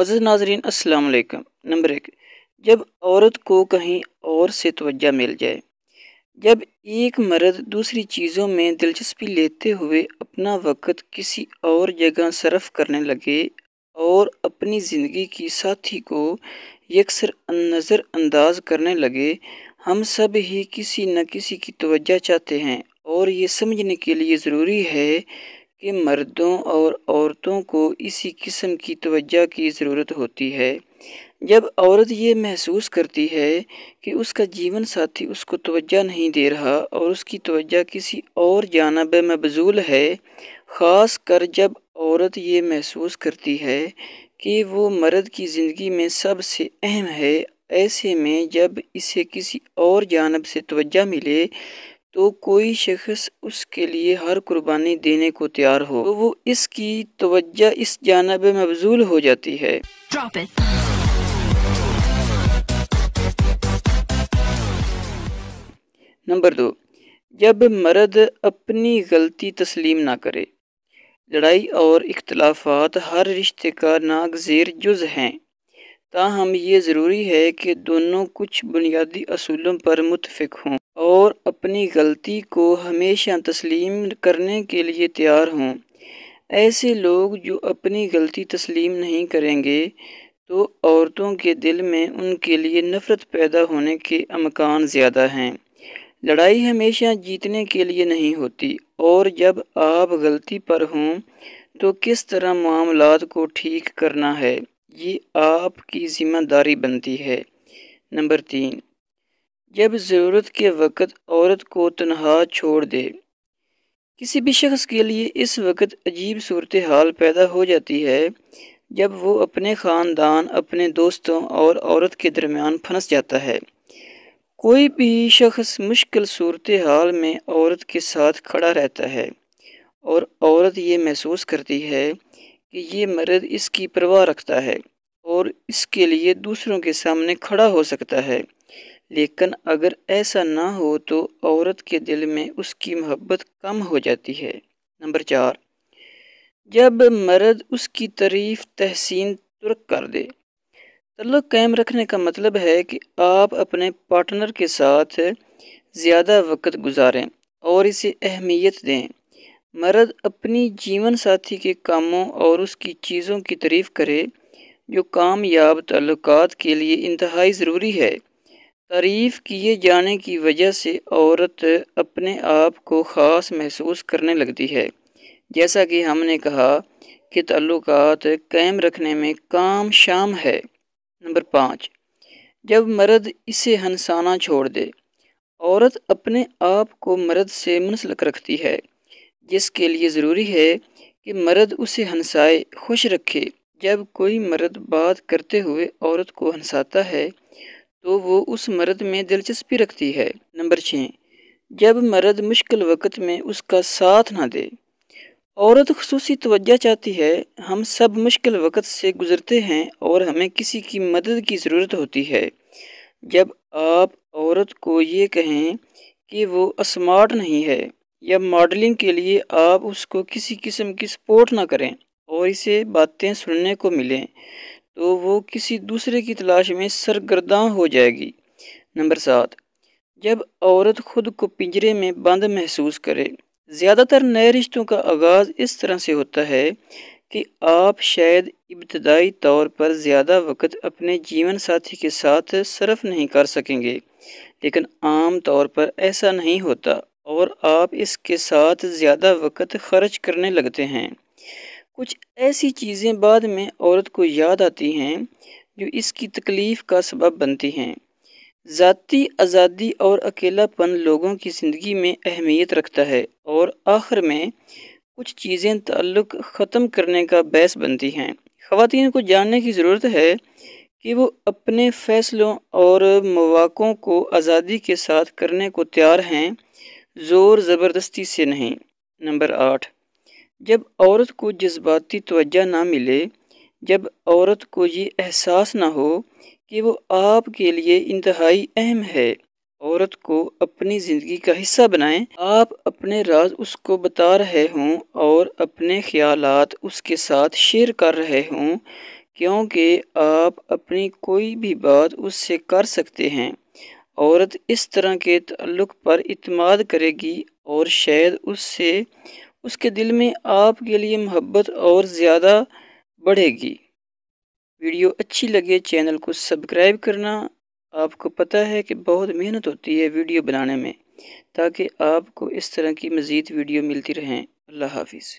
मज़द नाजरीन वालेकुम नंबर एक जब औरत को कहीं और से तवज्जो मिल जाए जब एक मर्द दूसरी चीज़ों में दिलचस्पी लेते हुए अपना वक़्त किसी और जगह सरफ करने लगे और अपनी ज़िंदगी की साथी को यकसर नज़रअंदाज करने लगे हम सब ही किसी न किसी की तवज्जो चाहते हैं और ये समझने के लिए ज़रूरी है कि मर्दों और औरतों को इसी किस्म की तवज्जा की ज़रूरत होती है जब औरत ये महसूस करती है कि उसका जीवन साथी उसको तवज्जा नहीं दे रहा और उसकी तवज्जा किसी और जानब मबजूल है ख़ास कर जब औरत ये महसूस करती है कि वो मर्द की ज़िंदगी में सबसे अहम है ऐसे में जब इसे किसी और जानब से तवज्जा मिले तो कोई शख्स उसके लिए हर कुर्बानी देने को तैयार हो तो वो इसकी तवज्जो इस जानब मबजूल हो जाती है नंबर दो जब मर्द अपनी गलती तस्लीम ना करे लड़ाई और इख्तलाफात हर रिश्ते का नागजेर जुज़ हैं ताहम ये ज़रूरी है कि दोनों कुछ बुनियादी असूलों पर मुतफिक हों और अपनी गलती को हमेशा तस्लीम करने के लिए तैयार हों ऐसे लोग जो अपनी गलती तस्लीम नहीं करेंगे तो औरतों के दिल में उनके लिए नफ़रत पैदा होने के अमकान ज़्यादा हैं लड़ाई हमेशा जीतने के लिए नहीं होती और जब आप गलती पर हों तो किस तरह मामला को ठीक करना है ये आपकी ज़िम्मेदारी बनती है नंबर तीन जब ज़रूरत के वक़्त औरत को तनहा छोड़ दे किसी भी शख्स के लिए इस वक्त अजीब सूरत हाल पैदा हो जाती है जब वो अपने ख़ानदान अपने दोस्तों और औरत के दरमियान फंस जाता है कोई भी शख्स मुश्किल सूरत हाल में औरत के साथ खड़ा रहता है और औरत ये महसूस करती है कि ये मर्द इसकी परवाह रखता है और इसके लिए दूसरों के सामने खड़ा हो सकता है लेकिन अगर ऐसा ना हो तो औरत के दिल में उसकी मोहब्बत कम हो जाती है नंबर चार जब मर्द उसकी तारीफ तहसीन तुर्क कर दे तल्लुक कायम रखने का मतलब है कि आप अपने पार्टनर के साथ ज़्यादा वक्त गुजारें और इसे अहमियत दें मर्द अपनी जीवन साथी के कामों और उसकी चीज़ों की तारीफ़ करे जो कामयाब तल्लुक के लिए इंतहाई ज़रूरी है तारीफ़ किए जाने की वजह से औरत अपने आप को ख़ास महसूस करने लगती है जैसा कि हमने कहा कि तल्लुकात कायम रखने में काम शाम है नंबर पाँच जब मर्द इसे हंसाना छोड़ दे औरत अपने आप को मर्द से मुनसलक रखती है जिसके लिए ज़रूरी है कि मर्द उसे हंसाए खुश रखे जब कोई मर्द बात करते हुए औरत को हंसाता है तो वो उस मर्द में दिलचस्पी रखती है नंबर छः जब मर्द मुश्किल वक़्त में उसका साथ ना दे औरत खसूसी तवज्जा चाहती है हम सब मुश्किल वक़्त से गुज़रते हैं और हमें किसी की मदद की ज़रूरत होती है जब आप औरत को ये कहें कि वो स्मार्ट नहीं है या मॉडलिंग के लिए आप उसको किसी किस्म की सपोर्ट ना करें और इसे बातें सुनने को मिलें तो वो किसी दूसरे की तलाश में सरगर्दा हो जाएगी नंबर सात जब औरत खुद को पिंजरे में बंद महसूस करे ज़्यादातर नए रिश्तों का आगाज़ इस तरह से होता है कि आप शायद इब्तदाई तौर पर ज़्यादा वक्त अपने जीवन साथी के साथ सर्फ नहीं कर सकेंगे लेकिन आम तौर पर ऐसा नहीं होता और आप इसके साथ ज़्यादा वक्त खर्च करने लगते हैं कुछ ऐसी चीज़ें बाद में औरत को याद आती हैं जो इसकी तकलीफ़ का सबब बनती हैं ज़ाती आज़ादी और अकेलापन लोगों की ज़िंदगी में अहमियत रखता है और आखिर में कुछ चीज़ें ताल्लुक़ ख़त्म करने का बहस बनती हैं खातन को जानने की ज़रूरत है कि वो अपने फ़ैसलों और मौाक़ों को आज़ादी के साथ करने को तैयार हैं ज़ोर ज़बरदस्ती से नहीं नंबर आठ जब औरत को जज्बाती तोज्जा ना मिले जब औरत को ये एहसास ना हो कि वो आपके लिए इंतहाई अहम है औरत को अपनी ज़िंदगी का हिस्सा बनाएं आप अपने राज उसको बता रहे हों और अपने ख्यालात उसके साथ शेयर कर रहे हों क्योंकि आप अपनी कोई भी बात उससे कर सकते हैं औरत इस तरह के तल्लुक पर इतमाद करेगी और शायद उससे उसके दिल में आपके लिए मोहब्बत और ज़्यादा बढ़ेगी वीडियो अच्छी लगे चैनल को सब्सक्राइब करना आपको पता है कि बहुत मेहनत होती है वीडियो बनाने में ताकि आपको इस तरह की मज़ीद वीडियो मिलती रहें अल्लाह हाफिज़